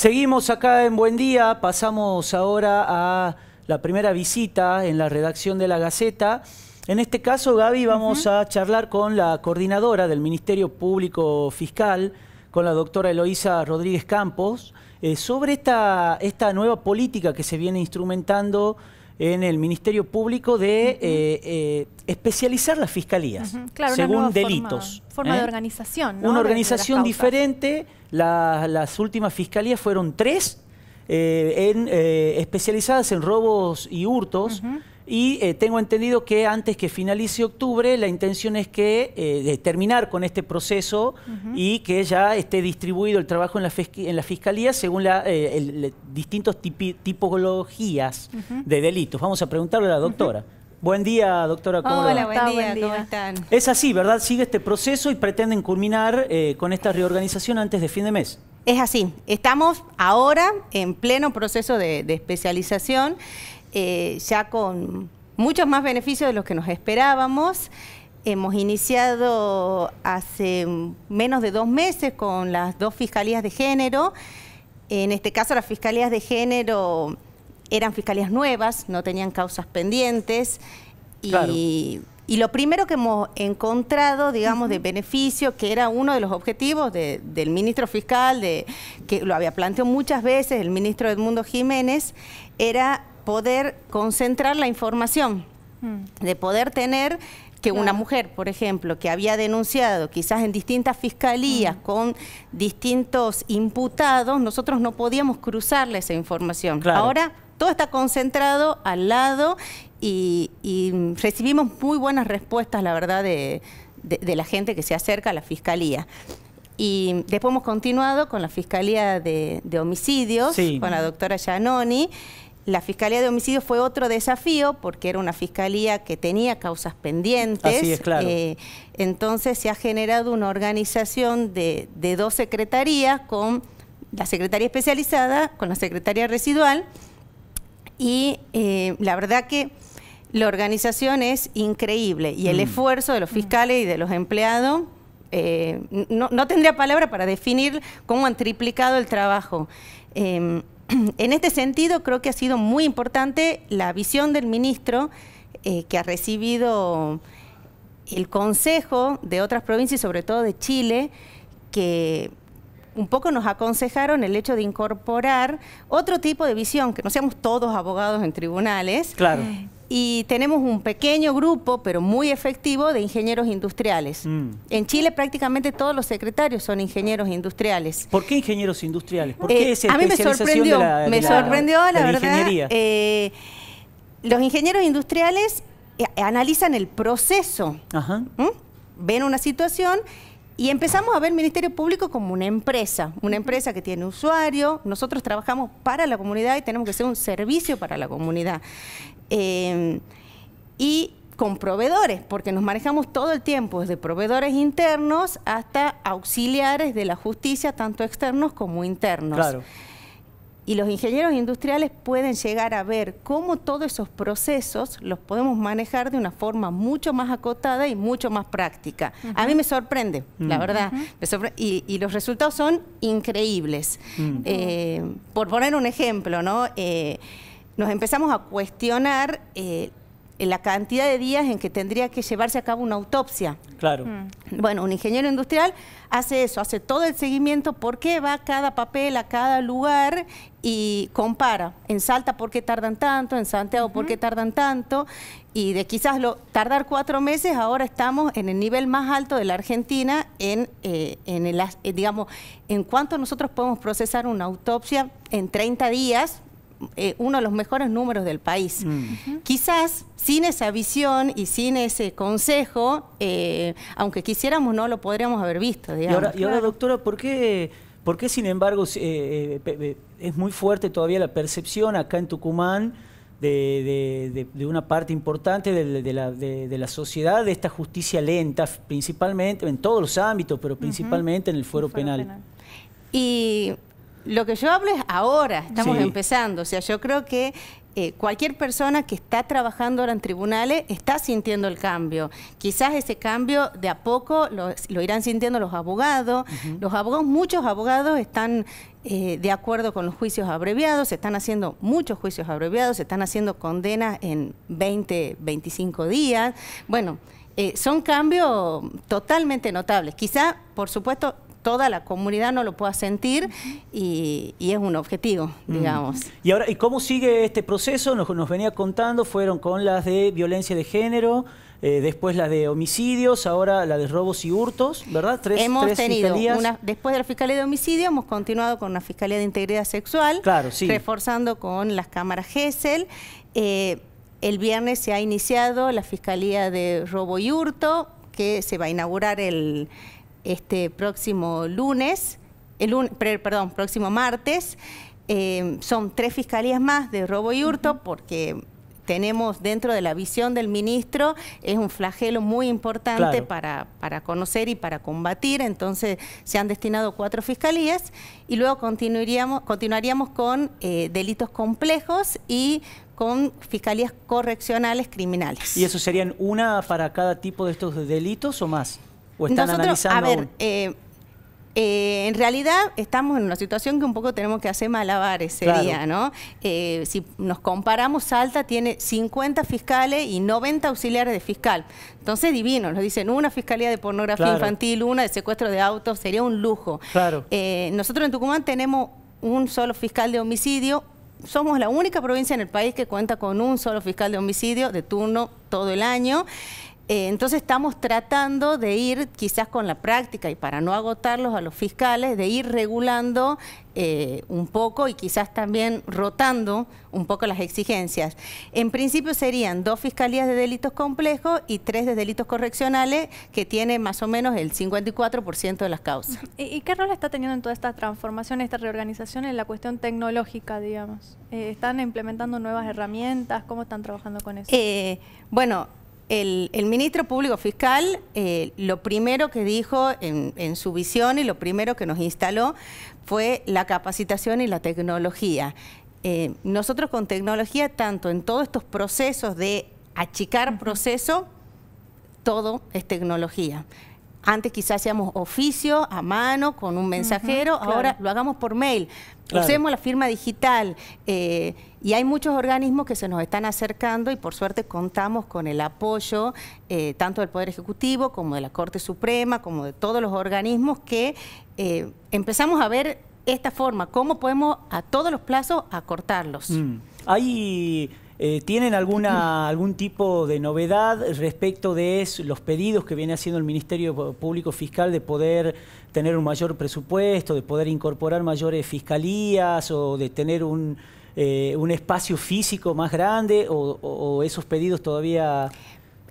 Seguimos acá en Buen Día, pasamos ahora a la primera visita en la redacción de la Gaceta. En este caso, Gaby, vamos a charlar con la coordinadora del Ministerio Público Fiscal, con la doctora Eloísa Rodríguez Campos, eh, sobre esta, esta nueva política que se viene instrumentando en el Ministerio Público de eh, eh, especializar las fiscalías según delitos. Forma, de ¿eh? organización. Una organización diferente. las últimas fiscalías fueron tres en, especializadas en robos y hurtos. Y eh, tengo entendido que antes que finalice octubre, la intención es que eh, terminar con este proceso y que ya esté distribuido el trabajo en la, en la fiscalía según la, eh, distintos tipologías de delitos. Vamos a preguntarle a la doctora. Buen día, doctora. ¿Cómo Hola, buen, día, ¿cómo están? Es así, ¿verdad? Sigue este proceso y pretenden culminar con esta reorganización antes de fin de mes. Es así, estamos ahora en pleno proceso de especialización eh, ya con muchos más beneficios de los que nos esperábamos. Hemos iniciado hace menos de dos meses con las dos fiscalías de género. En este caso, las fiscalías de género eran fiscalías nuevas, no tenían causas pendientes. Y, lo primero que hemos encontrado, digamos, de beneficio, que era uno de los objetivos del ministro fiscal, de, que lo había planteado muchas veces el ministro Edmundo Jiménez, era poder concentrar la información, mm. de poder tener que una mujer, por ejemplo, que había denunciado quizás en distintas fiscalías mm. con distintos imputados, nosotros no podíamos cruzarle esa información. Ahora todo está concentrado al lado y, recibimos muy buenas respuestas, la verdad, de, la gente que se acerca a la fiscalía. Y después hemos continuado con la Fiscalía de, Homicidios, con la doctora Giannoni. La Fiscalía de Homicidios fue otro desafío porque era una fiscalía que tenía causas pendientes. claro. Eh, entonces se ha generado una organización de, dos secretarías con la Secretaría Especializada, con la Secretaría Residual y eh, la verdad que la organización es increíble y el mm. esfuerzo de los mm. fiscales y de los empleados eh, no, tendría palabra para definir cómo han triplicado el trabajo. Em, en este sentido, creo que ha sido muy importante la visión del ministro eh, que ha recibido el consejo de otras provincias, sobre todo de Chile, que un poco nos aconsejaron el hecho de incorporar otro tipo de visión, que no seamos todos abogados en tribunales. Claro. Eh, y tenemos un pequeño grupo, pero muy efectivo, de ingenieros industriales. Mm. En Chile prácticamente todos los secretarios son ingenieros industriales. ¿Por qué ingenieros industriales? ¿Por eh, qué a mí me sorprendió, de la, me sorprendió la, verdad. Eh, los ingenieros industriales eh, analizan el proceso, ven una situación y empezamos a ver el Ministerio Público como una empresa, una empresa que tiene usuario, nosotros trabajamos para la comunidad y tenemos que ser un servicio para la comunidad. Eh, y con proveedores, porque nos manejamos todo el tiempo, desde proveedores internos hasta auxiliares de la justicia, tanto externos como internos. Claro. Y los ingenieros industriales pueden llegar a ver cómo todos esos procesos los podemos manejar de una forma mucho más acotada y mucho más práctica. A mí me sorprende, la verdad. y, los resultados son increíbles. Eh, por poner un ejemplo, ¿no? Eh, nos empezamos a cuestionar eh, la cantidad de días en que tendría que llevarse a cabo una autopsia. Claro. Mm. Bueno, un ingeniero industrial hace eso, hace todo el seguimiento, por qué va cada papel, a cada lugar y compara. En Salta, ¿por qué tardan tanto? En Santiago, ¿por qué tardan tanto? Y de quizás lo, tardar cuatro meses, ahora estamos en el nivel más alto de la Argentina en, eh, en el, eh, digamos, en cuánto nosotros podemos procesar una autopsia en 30 días, eh, uno de los mejores números del país. Mm. Quizás sin esa visión y sin ese consejo, eh, aunque quisiéramos, no lo podríamos haber visto. Y, ahora, doctora, ¿por qué, sin embargo, eh, es muy fuerte todavía la percepción acá en Tucumán? De, una parte importante de, la, sociedad, de esta justicia lenta, principalmente en todos los ámbitos, pero principalmente en el fuero, penal. penal. Y lo que yo hablo es ahora, estamos empezando. O sea, yo creo que eh, cualquier persona que está trabajando ahora en tribunales está sintiendo el cambio. Quizás ese cambio de a poco lo, irán sintiendo los abogados. Los abogados, muchos abogados están eh, de acuerdo con los juicios abreviados, se están haciendo muchos juicios abreviados, se están haciendo condenas en 20, 25 días. Bueno, eh, son cambios totalmente notables. Quizá, por supuesto, toda la comunidad no lo pueda sentir y, es un objetivo, mm. digamos. Y ahora, ¿y cómo sigue este proceso? Nos, venía contando, fueron con las de violencia de género, eh, después las de homicidios, ahora la de robos y hurtos, ¿verdad? Tres, hemos tenido Una, después de la fiscalía de homicidio hemos continuado con la fiscalía de integridad sexual, claro, sí. reforzando con las cámaras GESEL. Eh, el viernes se ha iniciado la fiscalía de robo y hurto que se va a inaugurar el este próximo lunes, el perdón, próximo martes. Eh, son tres fiscalías más de robo y hurto porque tenemos dentro de la visión del ministro es un flagelo muy importante para, para conocer y para combatir. Entonces se han destinado cuatro fiscalías y luego continuaríamos, continuaríamos con eh, delitos complejos y con fiscalías correccionales criminales. ¿Y eso serían una para cada tipo de estos delitos o más? ¿O Nosotros, analizando a ver, eh, eh, en realidad estamos en una situación que un poco tenemos que hacer malabar ese día, ¿no? Eh, si nos comparamos, Salta tiene 50 fiscales y 90 auxiliares de fiscal. Entonces, divino, nos dicen una fiscalía de pornografía infantil, una de secuestro de autos, sería un lujo. Claro. nosotros en Tucumán tenemos un solo fiscal de homicidio, somos la única provincia en el país que cuenta con un solo fiscal de homicidio de turno todo el año. Eh, entonces estamos tratando de ir, quizás con la práctica y para no agotarlos a los fiscales, de ir regulando eh, un poco y quizás también rotando un poco las exigencias. En principio serían dos fiscalías de delitos complejos y tres de delitos correccionales, que tiene más o menos el 54% de las causas. ¿Y, qué rol está teniendo en toda esta transformación, esta reorganización en la cuestión tecnológica, digamos? Eh, ¿Están implementando nuevas herramientas? ¿Cómo están trabajando con eso? bueno, el, ministro público fiscal eh, lo primero que dijo en, su visión y lo primero que nos instaló fue la capacitación y la tecnología. Eh, nosotros con tecnología, tanto en todos estos procesos de achicar proceso, todo es tecnología. Antes quizás hacíamos oficio a mano con un mensajero, ahora lo hagamos por mail. Usemos la firma digital eh, y hay muchos organismos que se nos están acercando y por suerte contamos con el apoyo eh, tanto del Poder Ejecutivo como de la Corte Suprema, como de todos los organismos que eh, empezamos a ver esta forma, cómo podemos a todos los plazos acortarlos. Mm. Hay eh, ¿Tienen alguna, algún tipo de novedad respecto de los pedidos que viene haciendo el Ministerio Público Fiscal de poder tener un mayor presupuesto, de poder incorporar mayores fiscalías o de tener un, eh, espacio físico más grande o, esos pedidos todavía...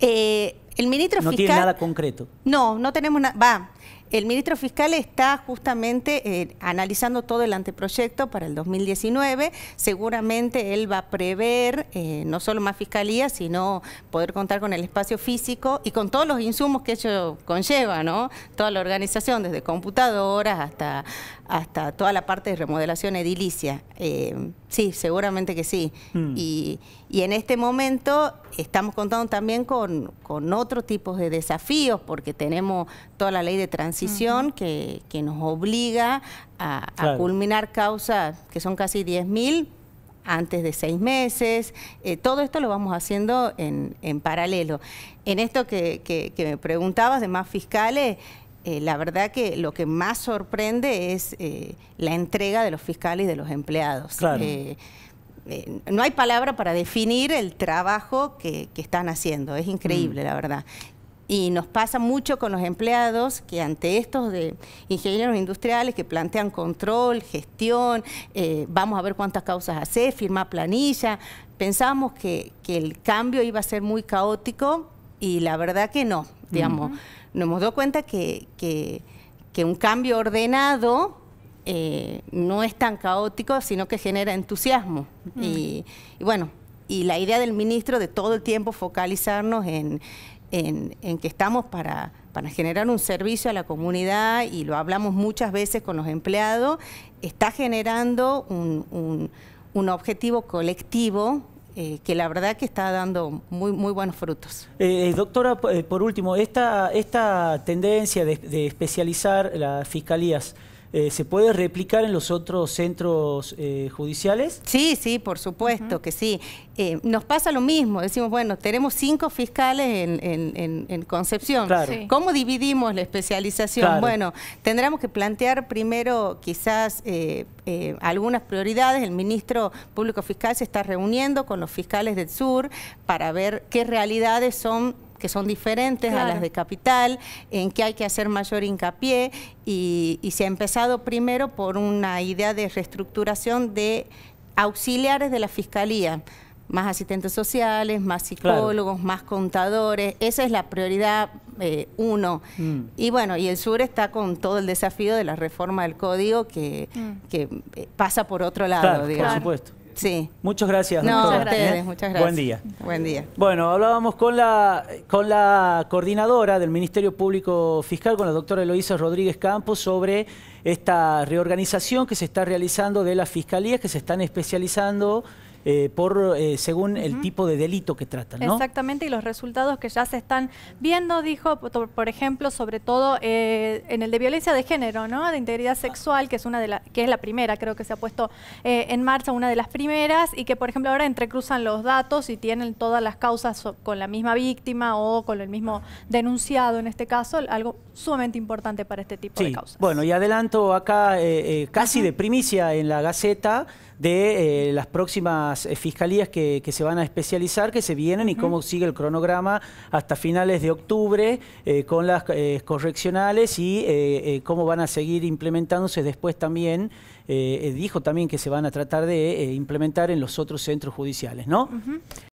Eh, el ministro no tiene nada concreto. No, no tenemos nada. Va. El ministro fiscal está justamente eh, analizando todo el anteproyecto para el 2019. Seguramente él va a prever eh, no solo más fiscalía, sino poder contar con el espacio físico y con todos los insumos que ello conlleva, ¿no? Toda la organización, desde computadoras hasta, hasta toda la parte de remodelación edilicia. Eh, sí, seguramente que sí. Mm. Y, en este momento estamos contando también con, con otro tipo de desafíos, porque tenemos toda la ley de transición que, nos obliga a, culminar causas que son casi 10.000 antes de seis meses. Eh, todo esto lo vamos haciendo en, en paralelo. En esto que, me preguntabas de más fiscales, eh, la verdad que lo que más sorprende es eh, la entrega de los fiscales y de los empleados. no hay palabra para definir el trabajo que, están haciendo, es increíble, mm. la verdad. Y nos pasa mucho con los empleados que ante estos de ingenieros industriales que plantean control, gestión, eh, vamos a ver cuántas causas hace, firma planilla, pensamos que, el cambio iba a ser muy caótico y la verdad que no, digamos, nos hemos dado cuenta que, un cambio ordenado eh, no es tan caótico, sino que genera entusiasmo. y bueno, y la idea del ministro de todo el tiempo focalizarnos en en, en que estamos para, para generar un servicio a la comunidad y lo hablamos muchas veces con los empleados, está generando un, un, objetivo colectivo eh, que la verdad que está dando muy, muy buenos frutos. Eh, eh, doctora, por último, esta, tendencia de especializar las fiscalías, eh, ¿se puede replicar en los otros centros eh, judiciales? Sí, sí, por supuesto que sí. Eh, nos pasa lo mismo, decimos, bueno, tenemos cinco fiscales en, en, Concepción. ¿Cómo dividimos la especialización? Bueno, tendremos que plantear primero quizás algunas prioridades. El ministro público fiscal se está reuniendo con los fiscales del sur para ver qué realidades son que son diferentes a las de capital, en que hay que hacer mayor hincapié y, se ha empezado primero por una idea de reestructuración de auxiliares de la fiscalía más asistentes sociales, más psicólogos, más contadores. Esa es la prioridad eh, uno. Mm. Y bueno, y el sur está con todo el desafío de la reforma del código que, mm. eh, pasa por otro lado, digamos. Por supuesto. Sí. Muchas gracias. No, muchas gracias. ¿Eh? Buen día. Buen día. Bueno, hablábamos con la, con la coordinadora del Ministerio Público Fiscal, con la doctora Eloísa Rodríguez Campos, sobre esta reorganización que se está realizando de las fiscalías que se están especializando eh, por eh, según el tipo de delito que tratan. Exactamente, y los resultados que ya se están viendo, dijo, por, ejemplo, sobre todo eh, en el de violencia de género, ¿no? de integridad sexual, que es una de la, que es la primera, creo que se ha puesto en marcha una de las primeras, y que por ejemplo ahora entrecruzan los datos y tienen todas las causas con la misma víctima o con el mismo denunciado en este caso, algo sumamente importante para este tipo de causas. Bueno, y adelanto acá casi de primicia en la Gaceta, de eh, las próximas eh, fiscalías que, se van a especializar, que se vienen y cómo sigue el cronograma hasta finales de octubre eh, con las correccionales y cómo van a seguir implementándose después también. dijo también que se van a tratar de implementar en los otros centros judiciales, ¿no?